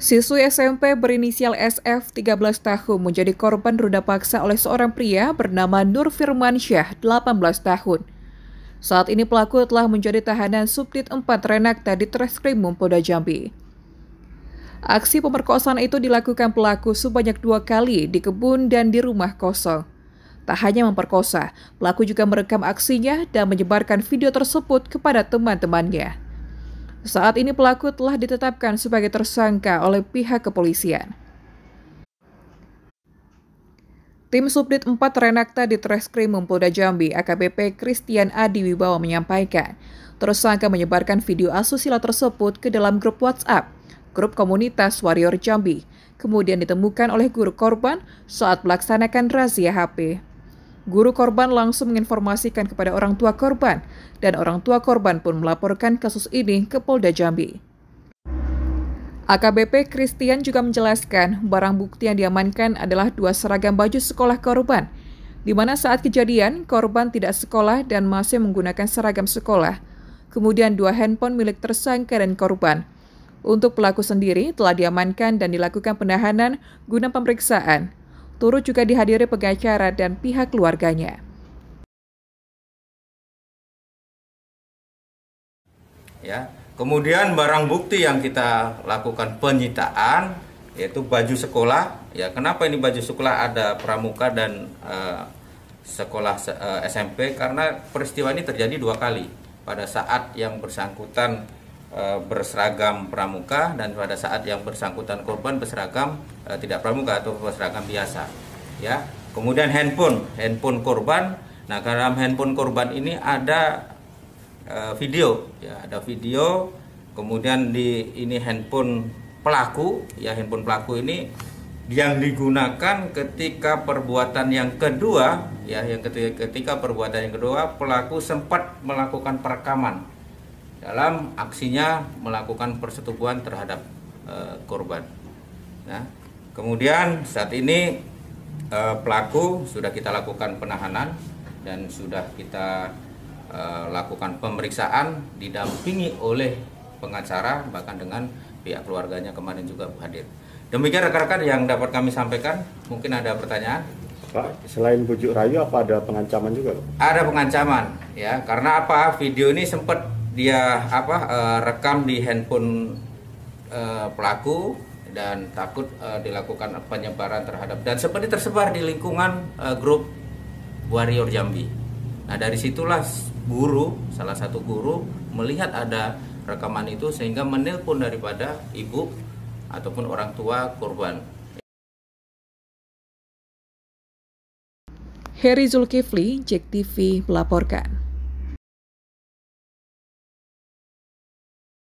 Siswi SMP berinisial SF 13 tahun menjadi korban ruda paksa oleh seorang pria bernama Nur Firman Syah 18 tahun. Saat ini pelaku telah menjadi tahanan Subdit 4 renak tadi Treskrimum Polda Jambi. Aksi pemerkosaan itu dilakukan pelaku sebanyak dua kali di kebun dan di rumah kosong. Tak hanya memperkosa, pelaku juga merekam aksinya dan menyebarkan video tersebut kepada teman-temannya. Saat ini pelaku telah ditetapkan sebagai tersangka oleh pihak kepolisian. Tim Subdit 4 Renakta di Treskrim Polda Jambi, AKBP Christian Adi Wibawa menyampaikan, tersangka menyebarkan video asusila tersebut ke dalam grup WhatsApp, grup komunitas Warrior Jambi, kemudian ditemukan oleh guru korban saat melaksanakan razia HP. Guru korban langsung menginformasikan kepada orang tua korban, dan orang tua korban pun melaporkan kasus ini ke Polda Jambi. AKBP Christian juga menjelaskan barang bukti yang diamankan adalah dua seragam baju sekolah korban, di mana saat kejadian korban tidak sekolah dan masih menggunakan seragam sekolah, kemudian dua handphone milik tersangka dan korban. Untuk pelaku sendiri telah diamankan dan dilakukan penahanan guna pemeriksaan turut juga dihadiri pengacara dan pihak keluarganya. Ya, kemudian barang bukti yang kita lakukan penyitaan yaitu baju sekolah. Ya, kenapa ini baju sekolah ada pramuka dan eh, sekolah eh, SMP? Karena peristiwa ini terjadi dua kali pada saat yang bersangkutan E, berseragam pramuka dan pada saat yang bersangkutan korban berseragam e, tidak pramuka atau berseragam biasa ya kemudian handphone handphone korban nah dalam handphone korban ini ada e, video ya ada video kemudian di ini handphone pelaku ya handphone pelaku ini yang digunakan ketika perbuatan yang kedua ya yang ketika, ketika perbuatan yang kedua pelaku sempat melakukan perekaman dalam aksinya melakukan persetubuhan terhadap e, korban. Nah, kemudian saat ini e, pelaku sudah kita lakukan penahanan dan sudah kita e, lakukan pemeriksaan didampingi oleh pengacara bahkan dengan pihak keluarganya kemarin juga hadir. Demikian rekan-rekan yang dapat kami sampaikan. Mungkin ada pertanyaan. Pak, selain bujuk rayu apa ada pengancaman juga? Ada pengancaman, ya. Karena apa? Video ini sempat dia apa uh, rekam di handphone uh, pelaku dan takut uh, dilakukan penyebaran terhadap dan seperti tersebar di lingkungan uh, grup warrior Jambi. Nah dari situlah guru salah satu guru melihat ada rekaman itu sehingga menelpon daripada ibu ataupun orang tua korban. Heri Zulkifli, Jek TV melaporkan.